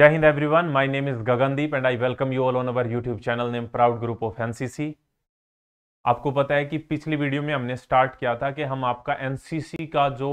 one my name is name and I welcome you all on our YouTube channel name proud group of N C C आपको पता है कि पिछली video में हमने start किया था कि हम आपका एनसीसी का जो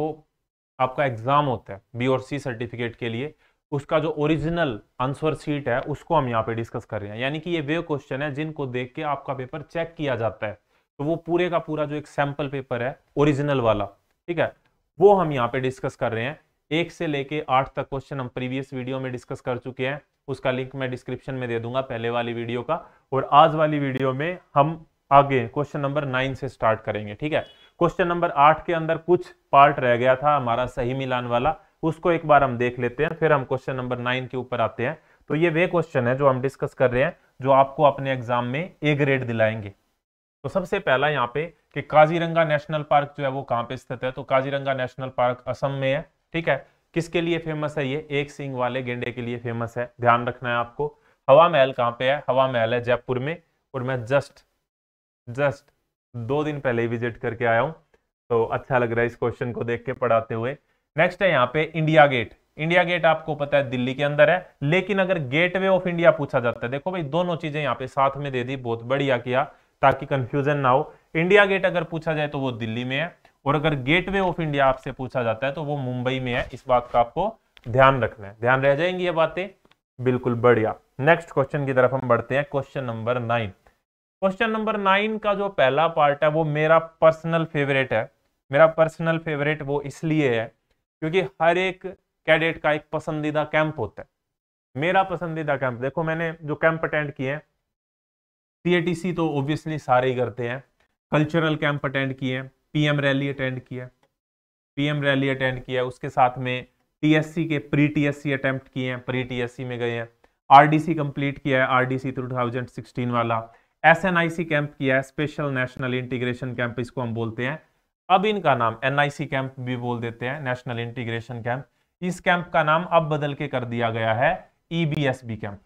आपका एग्ज़ाम होता है बी और सी सर्टिफिकेट के लिए उसका जो ओरिजिनल आंसर सीट है उसको हम यहाँ पे डिस्कस कर रहे हैं यानी कि ये वे क्वेश्चन है जिनको देख के आपका पेपर चेक किया जाता है तो वो पूरे का पूरा जो एक सैम्पल पेपर है ओरिजिनल वाला ठीक है वो हम यहाँ पे डिस्कस कर रहे हैं एक से लेके आठ तक क्वेश्चन हम प्रीवियस वीडियो में डिस्कस कर चुके हैं उसका लिंक मैं डिस्क्रिप्शन में दे दूंगा पहले वाली वीडियो का और आज वाली वीडियो में हम आगे क्वेश्चन नंबर नाइन से स्टार्ट करेंगे ठीक है क्वेश्चन नंबर आठ के अंदर कुछ पार्ट रह गया था हमारा सही मिलान वाला उसको एक बार हम देख लेते हैं फिर हम क्वेश्चन नंबर नाइन के ऊपर आते हैं तो ये वे क्वेश्चन है जो हम डिस्कस कर रहे हैं जो आपको अपने एग्जाम में ए ग्रेड दिलाएंगे तो सबसे पहला यहाँ पे कि काजीरंगा नेशनल पार्क जो है वो कहाँ पे स्थित है तो काजीरंगा नेशनल पार्क असम में है ठीक है किसके लिए फेमस है ये एक सिंग वाले गेंडे के लिए फेमस है ध्यान रखना है आपको हवा महल कहाँ पे है हवा महल है जयपुर में और मैं जस्ट जस्ट दो दिन पहले ही विजिट करके आया हूँ तो अच्छा लग रहा है इस क्वेश्चन को देख के पढ़ाते हुए नेक्स्ट है यहाँ पे इंडिया गेट इंडिया गेट आपको पता है दिल्ली के अंदर है लेकिन अगर गेटवे ऑफ इंडिया पूछा जाता है देखो भाई दोनों चीजें यहाँ पे साथ में दे दी बहुत बढ़िया किया ताकि कंफ्यूजन ना हो इंडिया गेट अगर पूछा जाए तो वो दिल्ली में है और अगर गेटवे ऑफ इंडिया आपसे पूछा जाता है तो वो मुंबई में है इस बात का आपको ध्यान रखना है ध्यान रह जाएंगी ये बातें बिल्कुल बढ़िया नेक्स्ट क्वेश्चन की तरफ हम बढ़ते हैं question number nine question number nine का जो पहला पार्ट है वो मेरा पर्सनल फेवरेट है मेरा पर्सनल फेवरेट वो इसलिए है क्योंकि हर एक कैडेट का एक पसंदीदा कैंप होता है मेरा पसंदीदा कैंप देखो मैंने जो कैंप अटेंड किए हैं सी तो ऑब्वियसली सारे ही करते हैं कल्चरल कैंप अटेंड किए हैं पीएम रैली अटेंड किया पीएम रैली अटेंड किया उसके साथ में टीएससी के प्री टीएससी अटेम्प्ट किए हैं प्री टीएससी में गए हैं आरडीसी कंप्लीट किया है आरडीसी सिक्सटीन वाला एसएनआईसी कैंप किया है स्पेशल नेशनल इंटीग्रेशन कैंप इसको हम बोलते हैं अब इनका नाम एनआईसी कैंप भी बोल देते हैं नेशनल इंटीग्रेशन कैंप इस कैंप का नाम अब बदल के कर दिया गया है ईबीएसबी e कैंप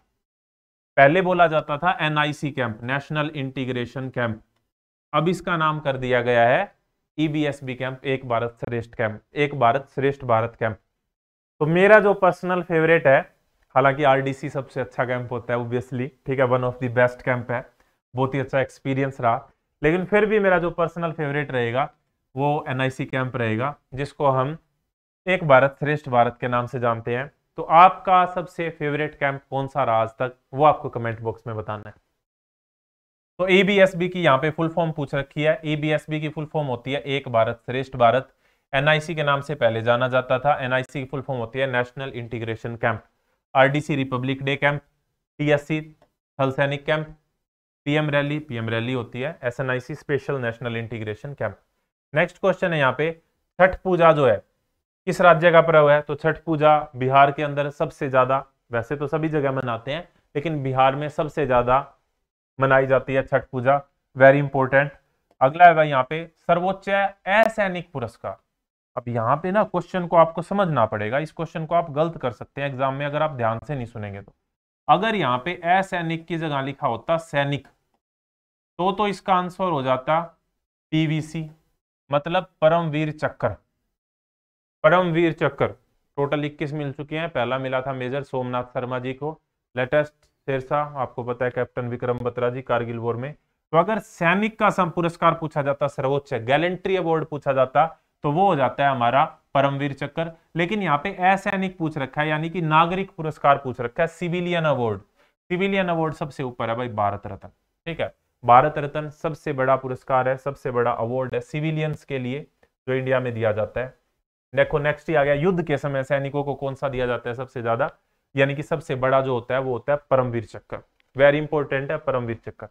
पहले बोला जाता था NIC camp national integration camp अब इसका नाम कर दिया गया है ईबीएसबी e कैंप एक भारत श्रेष्ठ कैंप एक भारत श्रेष्ठ भारत कैंप तो मेरा जो पर्सनल फेवरेट है हालांकि आरडीसी सबसे अच्छा कैंप होता है ओब्वियसली ठीक है one of the best camp है बहुत ही अच्छा एक्सपीरियंस रहा लेकिन फिर भी मेरा जो पर्सनल फेवरेट रहेगा वो एन कैंप रहेगा जिसको हम एक भारत श्रेष्ठ भारत के नाम से जानते हैं तो आपका सबसे फेवरेट कैंप कौन सा रहा आज तक वो आपको कमेंट बॉक्स में बताना है तो ए बी एस बी की यहाँ पे फुल फॉर्म पूछ रखी है ए बी एस बी की फुल फॉर्म होती है एक भारत श्रेष्ठ भारत एनआईसी के नाम से पहले जाना जाता था एनआईसी की फुल फॉर्म होती है national integration camp RDC republic day camp TSC थल सैनिक camp PM rally PM rally होती है SNIC special national integration camp next question है यहाँ पे छठ पूजा जो है किस राज्य का पर्व है तो छठ पूजा बिहार के अंदर सबसे ज्यादा वैसे तो सभी जगह मनाते हैं लेकिन बिहार में सबसे ज्यादा मनाई जाती है छठ पूजा वेरी इंपॉर्टेंट अगला है यहाँ पे सर्वोच्च असैनिक पुरस्कार अब यहाँ पे ना क्वेश्चन को आपको समझना पड़ेगा इस क्वेश्चन को आप गलत कर सकते हैं एग्जाम में अगर आप ध्यान से नहीं सुनेंगे तो अगर यहाँ पे असैनिक की जगह लिखा होता सैनिक तो तो इसका आंसर हो जाता पीवीसी मतलब परमवीर चक्कर परमवीर चक्कर टोटल 21 मिल चुके हैं पहला मिला था मेजर सोमनाथ शर्मा जी को लेटेस्ट शेरशाह आपको पता है कैप्टन विक्रम बत्रा जी कारगिल वॉर में तो अगर सैनिक का सम पुरस्कार पूछा जाता सर्वोच्च गैलेंट्री अवार्ड पूछा जाता तो वो हो जाता है हमारा परमवीर चक्र लेकिन यहाँ पे असैनिक पूछ रखा है यानी कि नागरिक पुरस्कार पूछ रखा है सिविलियन अवार्ड सिविलियन अवार्ड सबसे ऊपर है भाई भारत रत्न ठीक है भारत रत्न सबसे बड़ा पुरस्कार है सबसे बड़ा अवार्ड है सिविलियंस के लिए जो इंडिया में दिया जाता है देखो नेक्स्ट ही आ गया युद्ध के समय सैनिकों को कौन सा दिया जाता है सबसे ज्यादा यानी कि सबसे बड़ा जो होता है वो होता है परमवीर चक्कर वेरी इंपॉर्टेंट है परमवीर चक्कर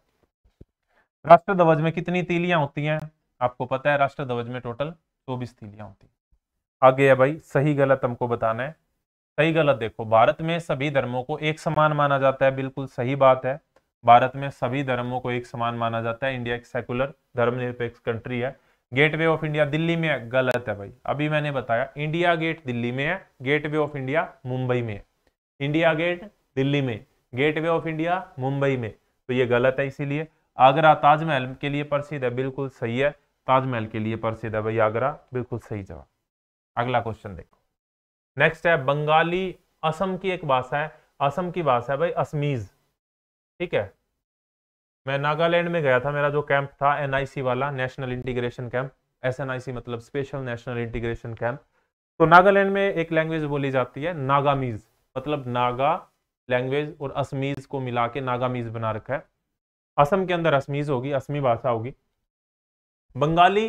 राष्ट्र ध्वज में कितनी तीलियां होती हैं आपको पता है राष्ट्र ध्वज में टोटल चौबीस तो तीलियां होती हैं आगे है भाई सही गलत हमको बताना है सही गलत देखो भारत में सभी धर्मों को एक समान माना जाता है बिल्कुल सही बात है भारत में सभी धर्मों को एक समान माना जाता है इंडिया एक सेकुलर धर्मनिरपेक्ष कंट्री है गेटवे ऑफ इंडिया दिल्ली में है गलत है भाई अभी मैंने बताया इंडिया गेट दिल्ली में है गेटवे ऑफ इंडिया मुंबई में है इंडिया गेट दिल्ली में गेटवे ऑफ इंडिया मुंबई में तो ये गलत है इसीलिए आगरा ताजमहल के लिए प्रसिद्ध है बिल्कुल सही है ताजमहल के लिए प्रसिद्ध है भाई आगरा बिल्कुल सही जवाब अगला क्वेश्चन देखो नेक्स्ट है बंगाली असम की एक भाषा है असम की भाषा है भाई असमीज ठीक है मैं नागालैंड में गया था मेरा जो कैंप था एनआईसी वाला नेशनल इंटीग्रेशन कैंप एसएनआईसी मतलब स्पेशल नेशनल इंटीग्रेशन कैंप तो नागालैंड में एक लैंग्वेज बोली जाती है नागामीज मतलब नागा लैंग्वेज और असमीज़ को मिला के नागामीज़ बना रखा है असम के अंदर असमीज़ होगी असमी भाषा होगी बंगाली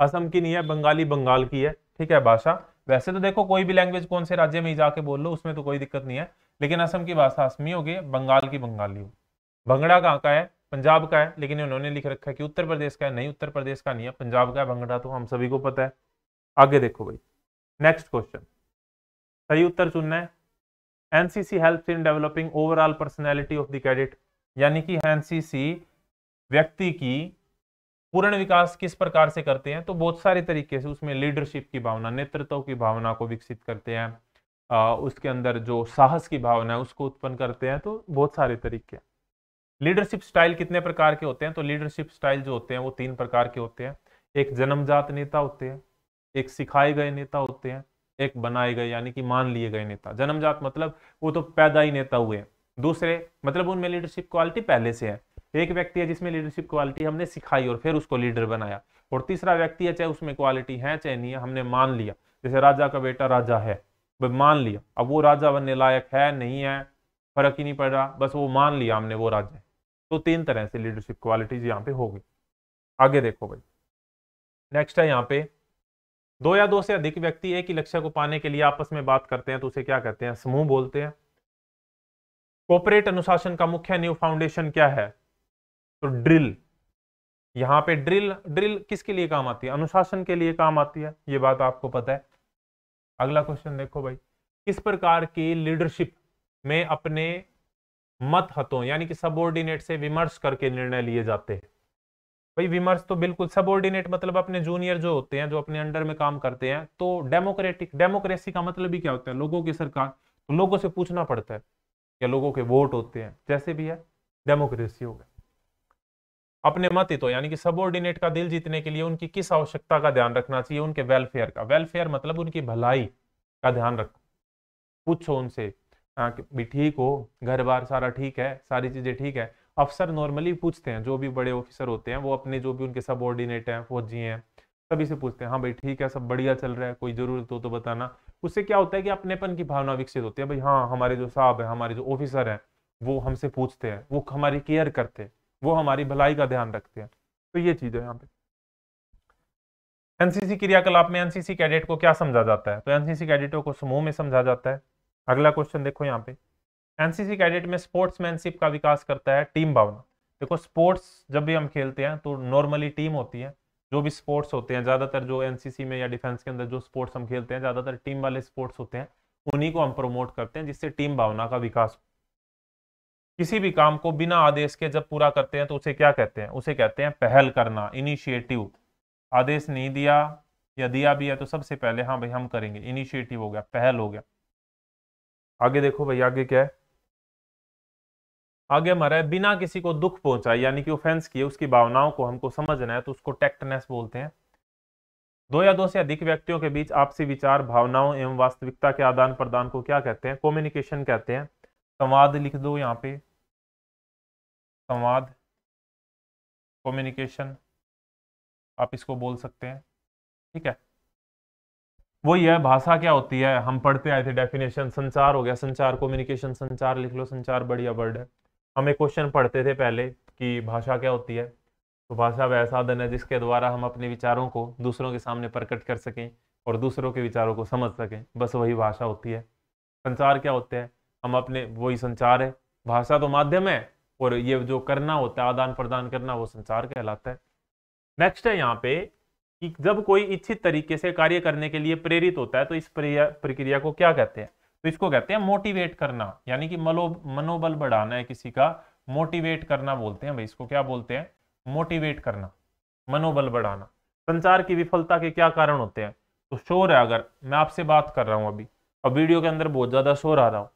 असम की नहीं है बंगाली बंगाल की है ठीक है भाषा वैसे तो देखो कोई भी लैंग्वेज कौन से राज्य में ही जाके बोल लो उसमें तो कोई दिक्कत नहीं है लेकिन असम की भाषा असमी होगी बंगाल की बंगाली होगी भंगड़ा कहाँ का है पंजाब का है लेकिन उन्होंने लिख रखा है कि उत्तर प्रदेश का है नहीं उत्तर प्रदेश का नहीं है पंजाब का है भंगड़ा तो हम सभी को पता है आगे देखो भाई नेक्स्ट क्वेश्चन सही उत्तर चुनना है NCC help in developing overall personality of the cadet यानी कि एनसीसी व्यक्ति की पूर्ण विकास किस प्रकार से करते हैं तो बहुत सारे तरीके से उसमें लीडरशिप की भावना नेतृत्व की भावना को विकसित करते हैं उसके अंदर जो साहस की भावना है उसको उत्पन्न करते हैं तो बहुत सारे तरीके लीडरशिप स्टाइल कितने प्रकार के होते हैं तो लीडरशिप स्टाइल जो होते हैं वो तीन प्रकार के होते हैं एक जन्मजात नेता होते हैं एक सिखाए गए नेता होते हैं एक बनाए गए यानी कि मान लिए गए नेता जन्मजात मतलब वो तो पैदा ही नेता हुए दूसरे मतलब उनमें लीडरशिप क्वालिटी पहले से है एक व्यक्ति है जिसमें लीडरशिप क्वालिटी हमने सिखाई और फिर उसको लीडर बनाया और तीसरा व्यक्ति है चाहे उसमें क्वालिटी है चाहे नहीं है हमने मान लिया जैसे राजा का बेटा राजा है मान लिया अब वो राजा बनने लायक है नहीं है फर्क ही नहीं पड़ रहा बस वो मान लिया हमने वो राजा तो तीन तरह से लीडरशिप क्वालिटीज यहाँ पे हो गई आगे देखो भाई नेक्स्ट है यहाँ पे दो या दो से अधिक व्यक्ति एक ही लक्ष्य को पाने के लिए आपस में बात करते हैं तो उसे क्या कहते हैं समूह बोलते हैं कॉपरेट अनुशासन का मुख्य न्यू फाउंडेशन क्या है तो ड्रिल यहाँ पे ड्रिल ड्रिल किसके लिए काम आती है अनुशासन के लिए काम आती है ये बात आपको पता है अगला क्वेश्चन देखो भाई किस प्रकार की लीडरशिप में अपने मत हतों यानी कि सबोर्डिनेट से विमर्श करके निर्णय लिए जाते हैं भाई विमर्श तो बिल्कुल सबऑर्डिनेट मतलब अपने जूनियर जो होते हैं जो अपने अंडर में काम करते हैं तो डेमोक्रेटिक डेमोक्रेसी का मतलब भी क्या होता है लोगों की सरकार तो लोगों से पूछना पड़ता है या लोगों के वोट होते हैं जैसे भी है डेमोक्रेसी हो गया अपने मत तो यानी कि सबऑर्डिनेट का दिल जीतने के लिए उनकी किस आवश्यकता का ध्यान रखना चाहिए उनके वेलफेयर का वेलफेयर मतलब उनकी भलाई का ध्यान रखो पूछो उनसे हाँ भी ठीक हो घर बार सारा ठीक है सारी चीजें ठीक है अफसर नॉर्मली पूछते हैं जो भी बड़े ऑफिसर होते हैं वो अपने जो भी उनके सब ऑर्डिनेट हैं फौजी हैं सभी से पूछते हैं हाँ भाई ठीक है सब बढ़िया चल रहा है कोई ज़रूरत हो तो बताना उससे क्या होता है कि अपनेपन की भावना विकसित होती है भाई हाँ हमारे जो साहब हैं हमारे जो ऑफिसर हैं वो हमसे पूछते हैं वो हमारी केयर करते हैं वो हमारी भलाई का ध्यान रखते हैं तो ये चीज़ है यहाँ पे एनसीसी क्रियाकलाप में एनसीसी कैडेट को क्या समझा जाता है तो एनसीसी कैडेटों को समूह में समझा जाता है अगला क्वेश्चन देखो यहाँ पे एनसीसी कैडेट में स्पोर्ट्समैनशिप का विकास करता है टीम भावना देखो स्पोर्ट्स जब भी हम खेलते हैं तो नॉर्मली टीम होती है जो भी स्पोर्ट्स होते हैं ज़्यादातर जो एनसीसी में या डिफेंस के अंदर जो स्पोर्ट्स हम खेलते हैं ज़्यादातर टीम वाले स्पोर्ट्स होते हैं उन्हीं को हम प्रमोट करते हैं जिससे टीम भावना का विकास हो किसी भी काम को बिना आदेश के जब पूरा करते हैं तो उसे क्या कहते हैं उसे कहते हैं पहल करना इनिशिएटिव आदेश नहीं दिया या दिया भी है तो सबसे पहले हाँ भाई हम करेंगे इनिशिएटिव हो गया पहल हो गया आगे देखो भाई आगे क्या है आगे हमारा है बिना किसी को दुख पहुंचाए यानी कि ऑफेंस किए उसकी भावनाओं को हमको समझना है तो उसको टेक्टनेस बोलते हैं दो या दो से अधिक व्यक्तियों के बीच आपसी विचार भावनाओं एवं वास्तविकता के आदान प्रदान को क्या कहते हैं कम्युनिकेशन कहते हैं संवाद लिख दो यहाँ पे संवाद कम्युनिकेशन आप इसको बोल सकते हैं ठीक है वो है भाषा क्या होती है हम पढ़ते आए थे डेफिनेशन संचार हो गया संचार कम्युनिकेशन संचार लिख लो संचार बढ़िया वर्ड है हम एक क्वेश्चन पढ़ते थे पहले कि भाषा क्या होती है तो भाषा वह साधन है जिसके द्वारा हम अपने विचारों को दूसरों के सामने प्रकट कर सकें और दूसरों के विचारों को समझ सकें बस वही भाषा होती है संचार क्या होते हैं हम अपने वही संचार है भाषा तो माध्यम है और ये जो करना होता है आदान प्रदान करना वो संचार कहलाता है नेक्स्ट है यहाँ पे कि जब कोई इच्छित तरीके से कार्य करने के लिए प्रेरित होता है तो इस प्रक्रिया को क्या कहते हैं तो इसको कहते हैं मोटिवेट करना यानी कि मलो मनोबल बढ़ाना है किसी का मोटिवेट करना बोलते हैं भाई इसको क्या बोलते हैं मोटिवेट करना मनोबल बढ़ाना संचार की विफलता के क्या कारण होते हैं तो शोर है अगर मैं आपसे बात कर रहा हूँ अभी अब वीडियो के अंदर बहुत ज़्यादा शोर आ रहा हूं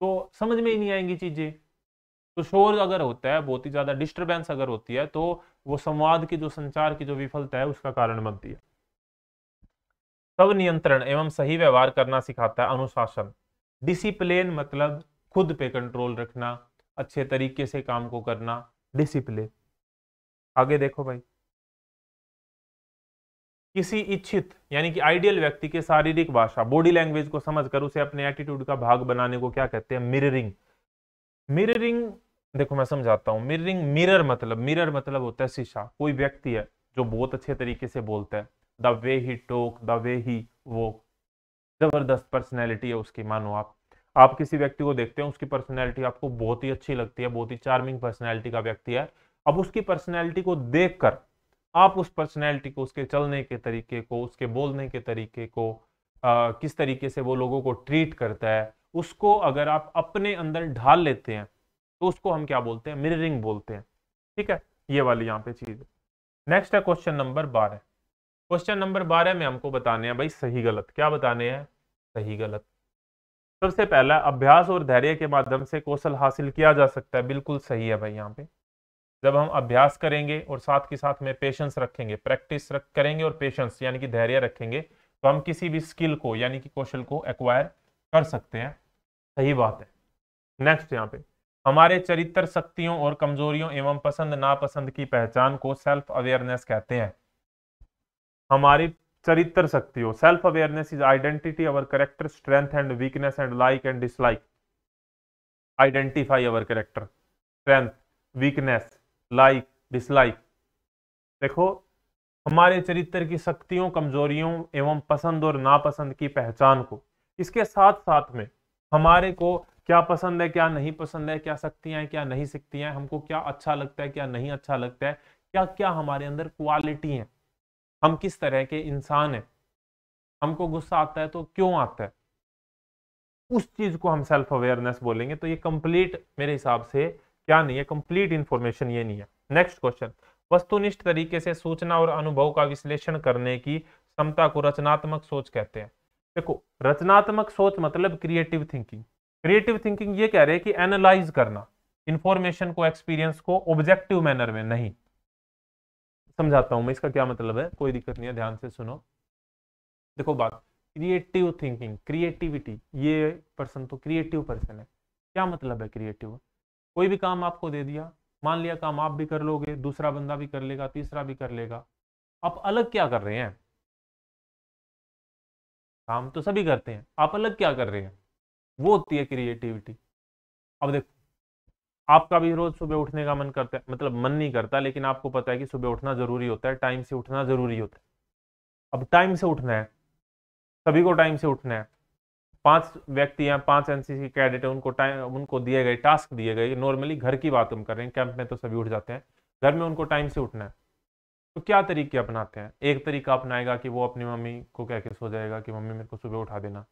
तो समझ में ही नहीं आएंगी चीज़ें तो शोर अगर होता है बहुत ही ज़्यादा डिस्टर्बेंस अगर होती है तो वो संवाद की जो संचार की जो विफलता है उसका कारण बनती है सब नियंत्रण एवं सही व्यवहार करना सिखाता है अनुशासन डिसिप्लिन मतलब खुद पे कंट्रोल रखना अच्छे तरीके से काम को करना डिसिप्लिन आगे देखो भाई किसी इच्छित यानी कि आइडियल व्यक्ति के शारीरिक भाषा बॉडी लैंग्वेज को समझकर उसे अपने एटीट्यूड का भाग बनाने को क्या कहते हैं मिररिंग मिररिंग देखो मैं समझाता हूँ मिररिंग मिरर मतलब मिरर मतलब होता है शीशा कोई व्यक्ति है जो बहुत अच्छे तरीके से बोलता है the way he Tonk the way ही वो ज़बरदस्त पर्सनैलिटी है उसकी मानो आप आप किसी व्यक्ति को देखते हैं उसकी पर्सनैलिटी आपको बहुत ही अच्छी लगती है बहुत ही चार्मिंग पर्सनैलिटी का व्यक्ति है अब उसकी पर्सनैलिटी को देखकर आप उस पर्सनैलिटी को उसके चलने के तरीके को उसके बोलने के तरीके को आ, किस तरीके से वो लोगों को ट्रीट करता है उसको अगर आप अपने अंदर ढाल लेते हैं तो उसको हम क्या बोलते हैं मिररिंग बोलते हैं ठीक है ये वाली यहाँ पे चीज़ नेक्स्ट है क्वेश्चन नंबर बारह क्वेश्चन नंबर बारह में हमको बताने हैं भाई सही गलत क्या बताने हैं सही गलत सबसे पहला अभ्यास और धैर्य के माध्यम से कौशल हासिल किया जा सकता है बिल्कुल सही है भाई यहाँ पे जब हम अभ्यास करेंगे और साथ के साथ में पेशेंस रखेंगे प्रैक्टिस रख करेंगे और पेशेंस यानी कि धैर्य रखेंगे तो हम किसी भी स्किल को यानी कि कौशल को एक्वायर कर सकते हैं सही बात है नेक्स्ट यहाँ पे हमारे चरित्र शक्तियों और कमजोरियों एवं पसंद नापसंद की पहचान को सेल्फ अवेयरनेस कहते हैं हमारी चरित्र शक्ति हो self awareness is identity our character strength and weakness and like and dislike identify our character strength weakness like dislike देखो हमारे चरित्र की शक्तियों कमजोरियों एवं पसंद और नापसंद की पहचान को इसके साथ साथ में हमारे को क्या पसंद है क्या नहीं पसंद है क्या शक्तियाँ हैं क्या नहीं शक्तियाँ हैं हमको क्या अच्छा लगता है क्या नहीं अच्छा लगता है क्या क्या हमारे अंदर क्वालिटी हैं हम किस तरह के इंसान हैं हमको गुस्सा आता है तो क्यों आता है उस चीज को हम सेल्फ अवेयरनेस बोलेंगे तो ये कंप्लीट मेरे हिसाब से क्या नहीं है कंप्लीट इंफॉर्मेशन ये नहीं है नेक्स्ट क्वेश्चन वस्तुनिष्ठ तरीके से सूचना और अनुभव का विश्लेषण करने की क्षमता को रचनात्मक सोच कहते हैं देखो रचनात्मक सोच मतलब क्रिएटिव थिंकिंग क्रिएटिव थिंकिंग ये कह रहे हैं कि एनालाइज करना इंफॉर्मेशन को एक्सपीरियंस को ऑब्जेक्टिव मैनर में नहीं समझाता हूँ मैं इसका क्या मतलब है कोई दिक्कत नहीं है ध्यान से सुनो देखो बात क्रिएटिव थिंकिंग क्रिएटिविटी ये पर्सन तो क्रिएटिव पर्सन है क्या मतलब है क्रिएटिव कोई भी काम आपको दे दिया मान लिया काम आप भी कर लोगे दूसरा बंदा भी कर लेगा तीसरा भी कर लेगा आप अलग क्या कर रहे हैं काम तो सभी करते हैं आप अलग क्या कर रहे हैं वो होती है क्रिएटिविटी अब देखो आपका भी रोज सुबह उठने का मन करता है मतलब मन नहीं करता लेकिन आपको पता है कि सुबह उठना जरूरी होता है टाइम से उठना जरूरी होता है अब टाइम से उठना है सभी को टाइम से उठना है पांच व्यक्ति हैं पांच एनसीसी कैडेट हैं उनको टाइम उनको दिए गए टास्क दिए गए नॉर्मली घर की बात हम कर रहे हैं कैंप में तो सभी उठ जाते हैं घर में उनको टाइम से उठना है तो क्या तरीके अपनाते हैं एक तरीका अपनाएगा कि वो अपनी मम्मी को कह के सो जाएगा कि मम्मी मेरे को सुबह उठा देना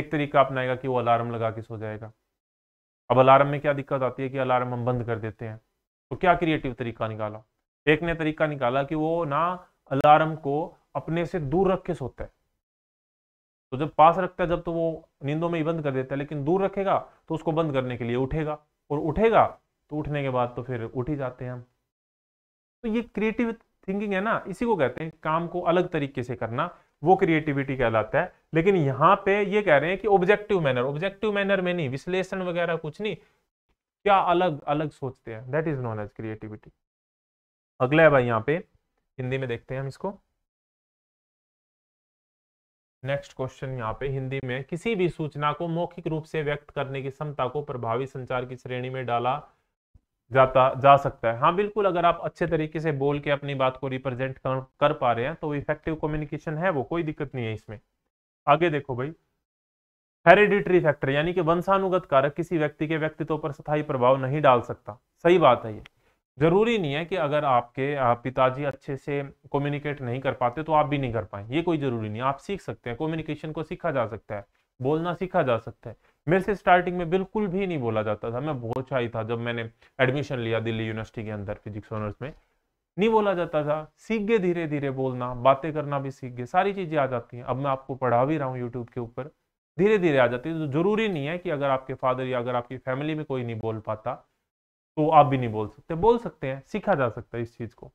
एक तरीका अपनाएगा कि वो अलार्म लगा के सो जाएगा अब अलार्म में क्या दिक्कत आती है कि अलार्म हम बंद कर देते हैं तो क्या क्रिएटिव तरीका निकाला एक ने तरीका निकाला कि वो ना अलार्म को अपने से दूर रख के सोता है तो जब पास रखता है जब तो वो नींदों में ही बंद कर देता है लेकिन दूर रखेगा तो उसको बंद करने के लिए उठेगा और उठेगा तो उठने के बाद तो फिर उठ ही जाते हैं हम तो ये क्रिएटिव थिंकिंग है ना इसी को कहते हैं काम को अलग तरीके से करना वो क्रिएटिविटी कहलाता है लेकिन यहाँ पे ये कह रहे हैं कि ऑब्जेक्टिव मैनर ऑब्जेक्टिव मैनर में नहीं विश्लेषण वगैरह कुछ नहीं क्या अलग अलग सोचते हैं that is known as creativity अगला है भाई यहाँ पे हिंदी में देखते हैं हम इसको नेक्स्ट क्वेश्चन यहाँ पे हिंदी में किसी भी सूचना को मौखिक रूप से व्यक्त करने की क्षमता को प्रभावी संचार की श्रेणी में डाला जाता जा सकता है हाँ बिल्कुल अगर आप अच्छे तरीके से बोल के अपनी बात को रिप्रेजेंट कर, कर पा रहे हैं तो इफेक्टिव कम्युनिकेशन है वो कोई दिक्कत नहीं है इसमें आगे देखो भाई हेरिडिटरी फैक्टर यानी कि वंशानुगत कारक किसी व्यक्ति के व्यक्तित्व पर स्थायी प्रभाव नहीं डाल सकता सही बात है ये जरूरी नहीं है कि अगर आपके पिताजी अच्छे से कम्युनिकेट नहीं कर पाते तो आप भी नहीं कर पाए ये कोई जरूरी नहीं आप सीख सकते हैं कम्युनिकेशन को सीखा जा सकता है बोलना सीखा जा सकता है मेरे से स्टार्टिंग में बिल्कुल भी नहीं बोला जाता था मैं बहुत चाहिए था जब मैंने एडमिशन लिया दिल्ली यूनिवर्सिटी के अंदर फिजिक्स ऑनर्स में नहीं बोला जाता था सीख गए धीरे धीरे बोलना बातें करना भी सीख गए सारी चीज़ें आ जाती हैं अब मैं आपको पढ़ा भी रहा हूँ यूट्यूब के ऊपर धीरे धीरे आ जाती है तो ज़रूरी नहीं है कि अगर आपके फादर या अगर आपकी फैमिली में कोई नहीं बोल पाता तो आप भी नहीं बोल सकते बोल सकते हैं सीखा जा सकता है इस चीज़ को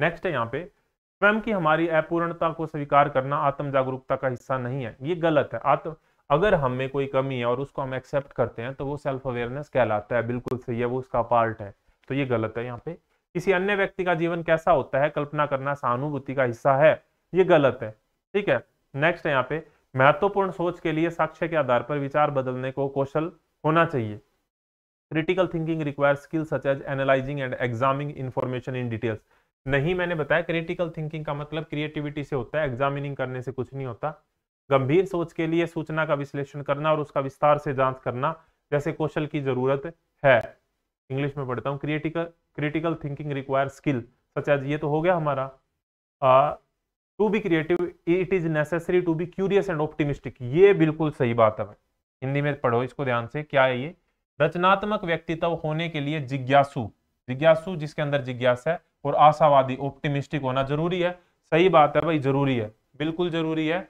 नेक्स्ट है यहाँ पे स्वयं की हमारी अपूर्णता को स्वीकार करना आत्म जागरूकता का हिस्सा नहीं है ये गलत है आत्म अगर हमें कोई कमी है और उसको हम एक्सेप्ट करते हैं तो वो सेल्फ अवेयरनेस कहलाता है बिल्कुल सही है वो उसका पार्ट है तो ये गलत है यहाँ पे किसी अन्य व्यक्ति का जीवन कैसा होता है कल्पना करना सहानुभूति का हिस्सा है ये गलत है ठीक है नेक्स्ट है यहाँ पे महत्वपूर्ण सोच के लिए साक्ष्य के आधार पर विचार बदलने को कौशल होना चाहिए critical thinking require skill such as analysing and examining information in details नहीं मैंने बताया क्रिटिकल थिंकिंग का मतलब क्रिएटिविटी से होता है एग्जामिनिंग करने से कुछ नहीं होता गंभीर सोच के लिए सूचना का विश्लेषण करना और उसका विस्तार से जांच करना जैसे कौशल की जरूरत है इंग्लिश में पढ़ता हूँ critical critical thinking require skill such ये तो हो गया हमारा to be creative it is necessary to be curious and optimistic ये बिल्कुल सही बात है हिंदी में पढ़ो इसको ध्यान से क्या है ये रचनात्मक व्यक्तित्व होने के लिए जिज्ञासु जिज्ञासु जिसके अंदर जिज्ञासा है और आशावादी ऑप्टिमिस्टिक होना जरूरी है सही बात है भाई जरूरी है बिल्कुल जरूरी है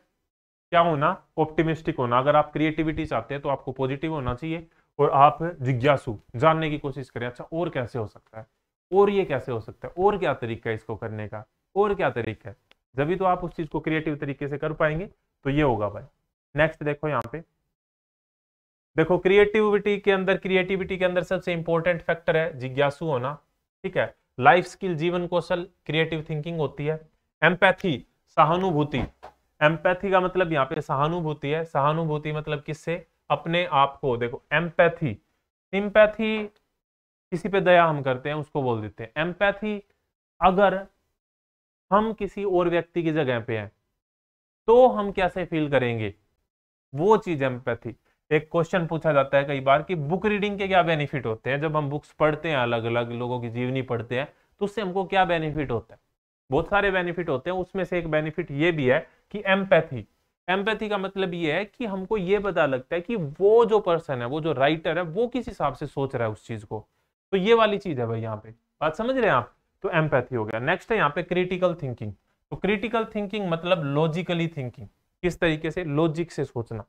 क्या होना ऑप्टिमिस्टिक होना अगर आप क्रिएटिविटी चाहते हैं तो आपको पॉजिटिव होना चाहिए और आप जिज्ञासु जानने की कोशिश करें अच्छा और कैसे हो सकता है और ये कैसे हो सकता है और क्या तरीका है इसको करने का और क्या तरीका है जब भी तो आप उस चीज को क्रिएटिव तरीके से कर पाएंगे तो ये होगा भाई नेक्स्ट देखो यहाँ पे देखो क्रिएटिविटी के अंदर क्रिएटिविटी के अंदर सबसे इंपॉर्टेंट फैक्टर है जिज्ञासु होना ठीक है लाइफ स्किल जीवन कौशल क्रिएटिव थिंकिंग होती है एम्पैथी सहानुभूति एम्पैथी का मतलब यहाँ पे सहानुभूति है सहानुभूति मतलब किससे अपने आप को देखो एम्पैथी सिंपैथी किसी पे दया हम करते हैं उसको बोल देते हैं एम्पैथी अगर हम किसी और व्यक्ति की जगह पे हैं तो हम कैसे फील करेंगे वो चीज एम्पैथी एक क्वेश्चन पूछा जाता है कई बार कि बुक रीडिंग के क्या बेनिफिट होते हैं जब हम बुक्स पढ़ते हैं अलग अलग लोगों की जीवनी पढ़ते हैं तो उससे हमको क्या बेनिफिट होता है बहुत सारे बेनिफिट होते हैं उसमें से एक बेनिफिट ये भी है कि एम्पैथी एम्पैथी का मतलब ये है कि हमको ये पता लगता है कि वो जो पर्सन है वो जो राइटर है वो किस हिसाब से सोच रहा है उस चीज को तो ये वाली चीज है भाई यहाँ पे बात समझ रहे हैं आप तो एम्पैथी हो गया नेक्स्ट है यहाँ पे क्रिटिकल थिंकिंग तो क्रिटिकल थिंकिंग मतलब लॉजिकली थिंकिंग किस तरीके से लॉजिक से सोचना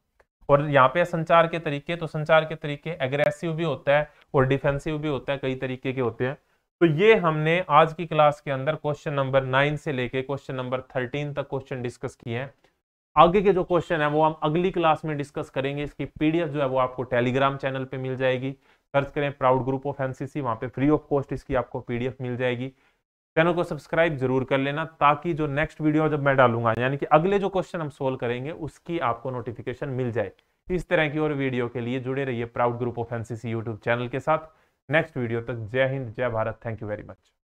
और यहाँ पे संचार के तरीके तो संचार के तरीके एग्रेसिव भी होता है और डिफेंसिव भी होता है कई तरीके के होते हैं तो ये हमने आज की क्लास के अंदर क्वेश्चन नंबर नाइन से लेके क्वेश्चन नंबर थर्टीन तक क्वेश्चन डिस्कस किए हैं आगे के जो क्वेश्चन है वो हम अगली क्लास में डिस्कस करेंगे इसकी पीडीएफ जो है वो आपको टेलीग्राम चैनल पे मिल जाएगी सर्च करें प्राउड ग्रुप ऑफ एनसीसी वहाँ पे फ्री ऑफ कॉस्ट इसकी आपको पीडीएफ मिल जाएगी चैनल को सब्सक्राइब जरूर कर लेना ताकि जो नेक्स्ट वीडियो जब मैं डालूंगा यानी कि अगले जो क्वेश्चन हम सोल्व करेंगे उसकी आपको नोटिफिकेशन मिल जाए इस तरह की और वीडियो के लिए जुड़े रहिए proud group of NCC YouTube channel के साथ नेक्स्ट वीडियो तक जय हिंद जय Bharat thank you very much